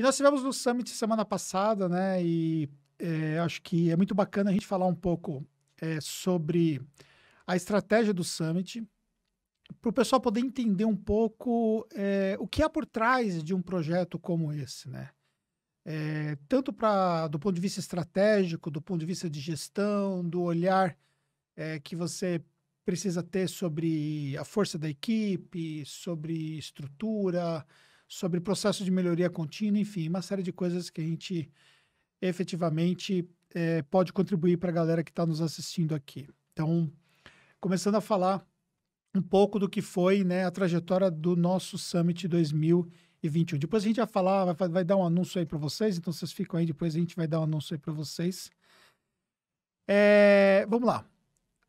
E nós tivemos no Summit semana passada, né? E é, acho que é muito bacana a gente falar um pouco é, sobre a estratégia do Summit, para o pessoal poder entender um pouco é, o que há por trás de um projeto como esse, né? É, tanto para do ponto de vista estratégico, do ponto de vista de gestão, do olhar é, que você precisa ter sobre a força da equipe, sobre estrutura, sobre processo de melhoria contínua, enfim, uma série de coisas que a gente efetivamente é, pode contribuir para a galera que está nos assistindo aqui. Então, começando a falar um pouco do que foi né, a trajetória do nosso Summit 2021. Depois a gente vai falar, vai, vai dar um anúncio aí para vocês, então vocês ficam aí, depois a gente vai dar um anúncio aí para vocês. É, vamos lá.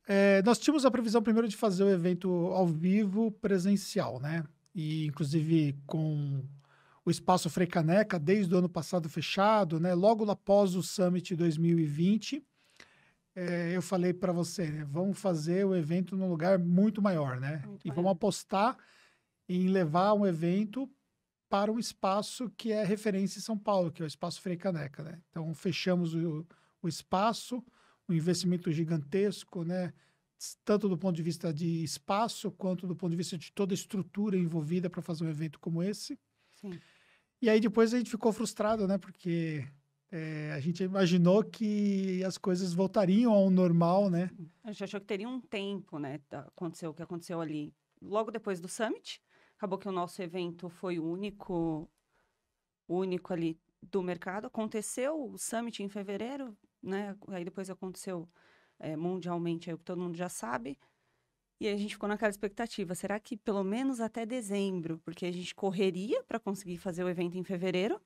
É, nós tínhamos a previsão primeiro de fazer o evento ao vivo presencial, né? e inclusive com o espaço Caneca desde o ano passado fechado, né? Logo após o Summit 2020, é, eu falei para você, né? Vamos fazer o evento num lugar muito maior, né? Muito e vamos apostar em levar um evento para um espaço que é referência em São Paulo, que é o espaço Freicaneca, né? Então fechamos o, o espaço, um investimento gigantesco, né? tanto do ponto de vista de espaço, quanto do ponto de vista de toda a estrutura envolvida para fazer um evento como esse. Sim. E aí depois a gente ficou frustrado, né? Porque é, a gente imaginou que as coisas voltariam ao normal, né? A gente achou que teria um tempo, né? Aconteceu o que aconteceu ali logo depois do summit. Acabou que o nosso evento foi o único, único ali do mercado. Aconteceu o summit em fevereiro, né? Aí depois aconteceu é, mundialmente, é o que todo mundo já sabe. E a gente ficou naquela expectativa, será que pelo menos até dezembro, porque a gente correria para conseguir fazer o evento em fevereiro,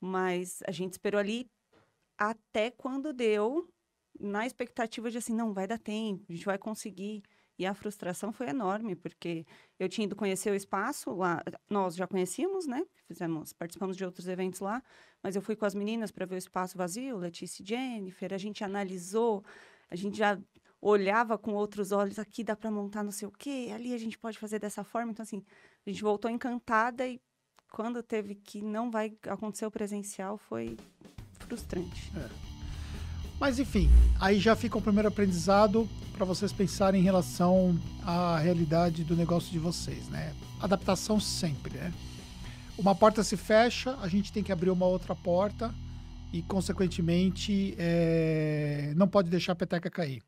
mas a gente esperou ali até quando deu, na expectativa de assim, não vai dar tempo, a gente vai conseguir. E a frustração foi enorme, porque eu tinha ido conhecer o espaço lá, nós já conhecíamos, né? Fizemos, participamos de outros eventos lá, mas eu fui com as meninas para ver o espaço vazio, Letícia e Jennifer, a gente analisou a gente já olhava com outros olhos, aqui dá para montar não sei o quê, ali a gente pode fazer dessa forma. Então, assim, a gente voltou encantada e quando teve que não vai acontecer o presencial, foi frustrante. É. Mas enfim, aí já fica o primeiro aprendizado para vocês pensarem em relação à realidade do negócio de vocês, né? Adaptação sempre, né? Uma porta se fecha, a gente tem que abrir uma outra porta e, consequentemente, é, não pode deixar a peteca cair.